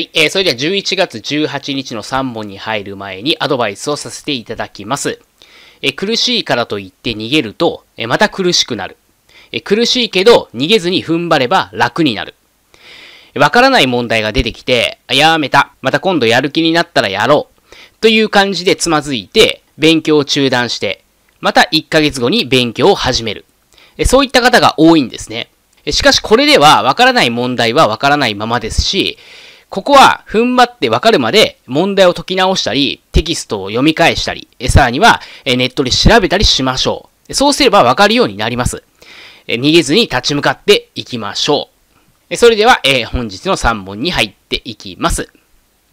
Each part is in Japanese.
はい。えー、それでは11月18日の3本に入る前にアドバイスをさせていただきます。えー、苦しいからといって逃げると、えー、また苦しくなる。え苦しいけど逃げずに踏ん張れば楽になる。わからない問題が出てきて、やめた。また今度やる気になったらやろう。という感じでつまずいて、勉強を中断して、また1ヶ月後に勉強を始める。そういった方が多いんですね。しかしこれではわからない問題はわからないままですし、ここは踏ん張ってわかるまで問題を解き直したり、テキストを読み返したり、さらにはネットで調べたりしましょう。そうすればわかるようになります。逃げずに立ち向かっていきましょう。それでは、え本日の3問に入っていきます。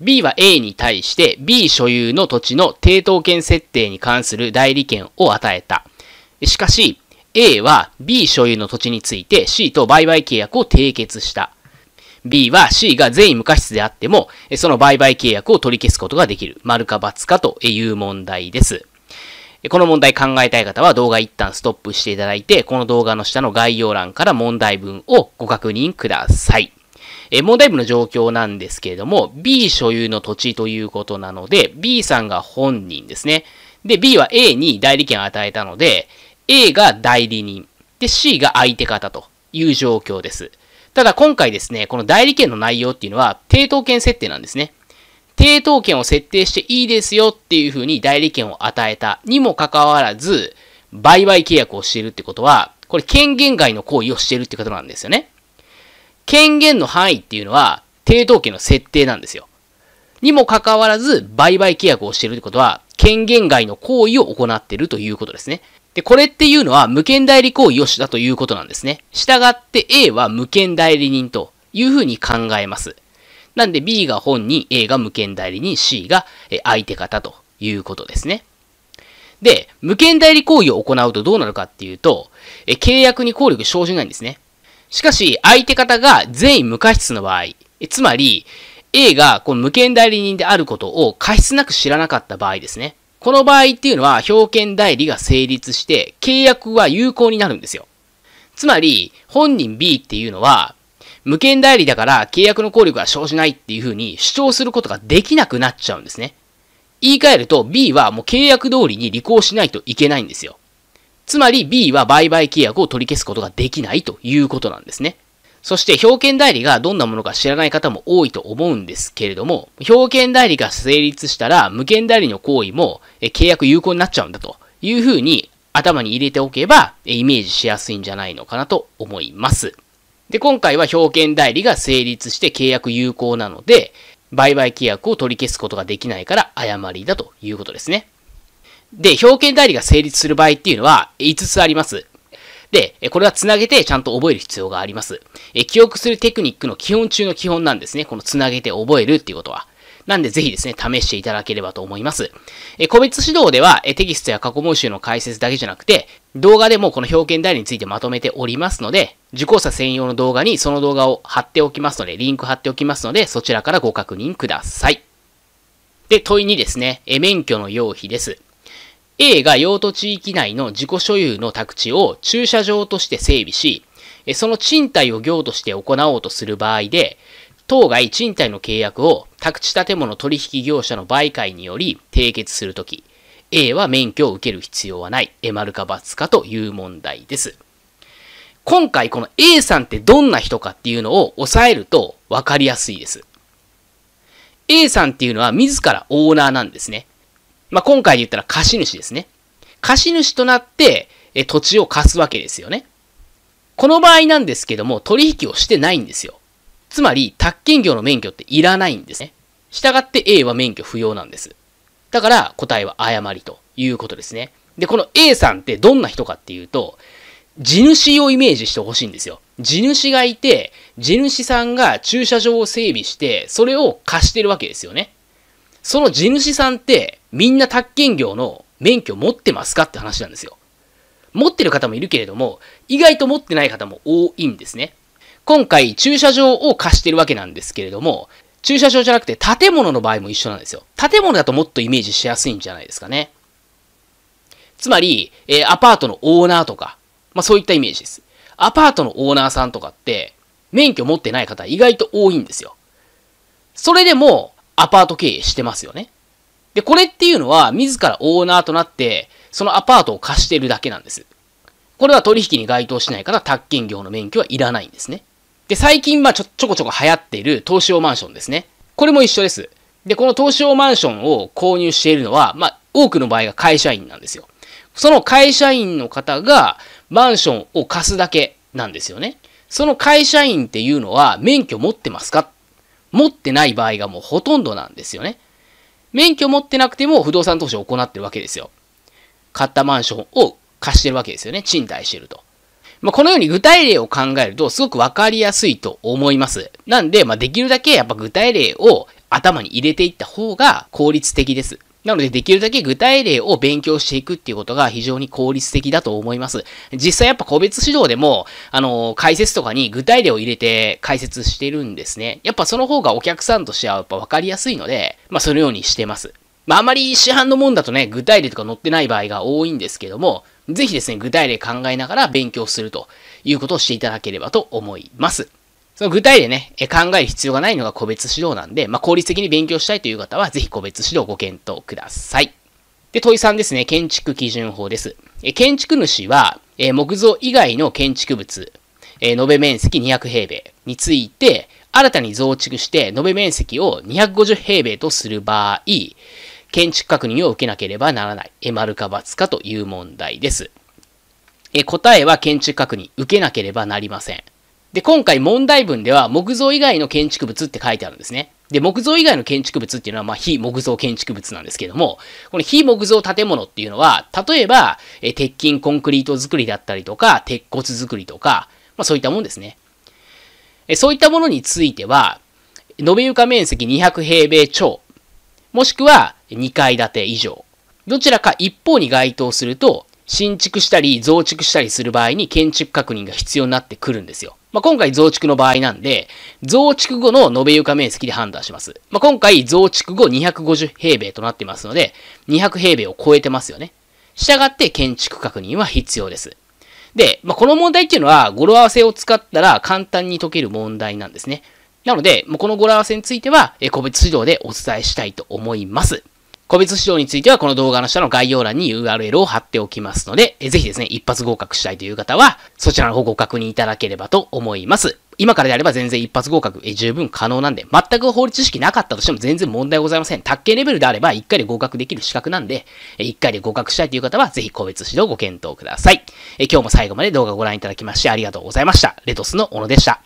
B は A に対して B 所有の土地の抵当権設定に関する代理権を与えた。しかし、A は B 所有の土地について C と売買契約を締結した。B は C が全員無過失であっても、その売買契約を取り消すことができる。丸か×かという問題です。この問題考えたい方は動画一旦ストップしていただいて、この動画の下の概要欄から問題文をご確認ください。え問題文の状況なんですけれども、B 所有の土地ということなので、B さんが本人ですね。で、B は A に代理権を与えたので、A が代理人。で、C が相手方という状況です。ただ今回ですね、この代理権の内容っていうのは、抵当権設定なんですね。抵当権を設定していいですよっていうふうに代理権を与えたにもかかわらず、売買契約をしているってことは、これ権限外の行為をしているってことなんですよね。権限の範囲っていうのは、抵当権の設定なんですよ。にもかかわらず、売買契約をしているってことは、権限外の行為を行っているということですね。で、これっていうのは無権代理行為をしたということなんですね。従って A は無権代理人というふうに考えます。なんで B が本人、A が無権代理人、C が相手方ということですね。で、無権代理行為を行うとどうなるかっていうと、え契約に効力生じないんですね。しかし、相手方が全員無過失の場合、えつまり、A がこの無権代理人であることを過失なく知らなかった場合ですね。この場合っていうのは、表券代理が成立して、契約は有効になるんですよ。つまり、本人 B っていうのは、無権代理だから契約の効力は生じないっていうふうに主張することができなくなっちゃうんですね。言い換えると B はもう契約通りに履行しないといけないんですよ。つまり B は売買契約を取り消すことができないということなんですね。そして、表券代理がどんなものか知らない方も多いと思うんですけれども、表券代理が成立したら、無券代理の行為も契約有効になっちゃうんだというふうに頭に入れておけば、イメージしやすいんじゃないのかなと思います。で、今回は表券代理が成立して契約有効なので、売買契約を取り消すことができないから誤りだということですね。で、表券代理が成立する場合っていうのは5つあります。で、これはつなげてちゃんと覚える必要があります。え記憶するテクニックの基本中の基本なんですね。このつなげて覚えるっていうことは。なんでぜひですね、試していただければと思います。え個別指導ではえテキストや過去問集の解説だけじゃなくて、動画でもこの表現代についてまとめておりますので、受講者専用の動画にその動画を貼っておきますので、リンク貼っておきますので、そちらからご確認ください。で、問いにですね、え免許の用費です。A が用途地域内の自己所有の宅地を駐車場として整備し、その賃貸を業として行おうとする場合で、当該賃貸の契約を宅地建物取引業者の媒介により締結するとき、A は免許を受ける必要はない、え、丸か×かという問題です。今回この A さんってどんな人かっていうのを押さえると分かりやすいです。A さんっていうのは自らオーナーなんですね。まあ、今回で言ったら貸主ですね。貸主となって、え、土地を貸すわけですよね。この場合なんですけども、取引をしてないんですよ。つまり、宅建業の免許っていらないんですね。従って A は免許不要なんです。だから、答えは誤りということですね。で、この A さんってどんな人かっていうと、地主をイメージしてほしいんですよ。地主がいて、地主さんが駐車場を整備して、それを貸してるわけですよね。その地主さんって、みんな宅建業の免許持ってますかって話なんですよ。持ってる方もいるけれども、意外と持ってない方も多いんですね。今回、駐車場を貸してるわけなんですけれども、駐車場じゃなくて建物の場合も一緒なんですよ。建物だともっとイメージしやすいんじゃないですかね。つまり、えー、アパートのオーナーとか、まあそういったイメージです。アパートのオーナーさんとかって、免許持ってない方意外と多いんですよ。それでも、アパート経営してますよね。で、これっていうのは、自らオーナーとなって、そのアパートを貸してるだけなんです。これは取引に該当しないから、宅建業の免許はいらないんですね。で、最近、まあちょ、ちょこちょこ流行っている投資用マンションですね。これも一緒です。で、この投資用マンションを購入しているのは、まあ、多くの場合が会社員なんですよ。その会社員の方がマンションを貸すだけなんですよね。その会社員っていうのは免許持ってますか持ってない場合がもうほとんどなんですよね。免許持ってなくても不動産投資を行ってるわけですよ。買ったマンションを貸してるわけですよね。賃貸してると。まあ、このように具体例を考えるとすごくわかりやすいと思います。なんで、まあ、できるだけやっぱ具体例を頭に入れていった方が効率的です。なので、できるだけ具体例を勉強していくっていうことが非常に効率的だと思います。実際やっぱ個別指導でも、あの、解説とかに具体例を入れて解説してるんですね。やっぱその方がお客さんとしてはやっぱ分かりやすいので、まあそのようにしてます。まああまり市販のもんだとね、具体例とか載ってない場合が多いんですけども、ぜひですね、具体例考えながら勉強するということをしていただければと思います。その具体でね、考える必要がないのが個別指導なんで、まあ、効率的に勉強したいという方は、ぜひ個別指導ご検討ください。で、問い3ですね、建築基準法です。え建築主は、木造以外の建築物、え延べ面積200平米について、新たに増築して、延べ面積を250平米とする場合、建築確認を受けなければならない。え、丸か罰かという問題です。え、答えは建築確認受けなければなりません。で、今回問題文では木造以外の建築物って書いてあるんですね。で、木造以外の建築物っていうのは、まあ、非木造建築物なんですけども、この非木造建物っていうのは、例えば、え鉄筋コンクリート作りだったりとか、鉄骨作りとか、まあ、そういったもんですね。えそういったものについては、延べ床面積200平米超、もしくは2階建て以上、どちらか一方に該当すると、新築したり増築したりする場合に建築確認が必要になってくるんですよ。まあ、今回増築の場合なんで、増築後の延べ床面積で判断します。まあ、今回増築後250平米となってますので、200平米を超えてますよね。したがって建築確認は必要です。で、まあ、この問題っていうのは語呂合わせを使ったら簡単に解ける問題なんですね。なので、この語呂合わせについては、個別指導でお伝えしたいと思います。個別指導についてはこの動画の下の概要欄に URL を貼っておきますので、ぜひですね、一発合格したいという方は、そちらの方ご確認いただければと思います。今からであれば全然一発合格、え十分可能なんで、全く法律知識なかったとしても全然問題ございません。卓球レベルであれば1回で合格できる資格なんで、え1回で合格したいという方はぜひ個別指導ご検討ください。え今日も最後まで動画をご覧いただきましてありがとうございました。レトスの小野でした。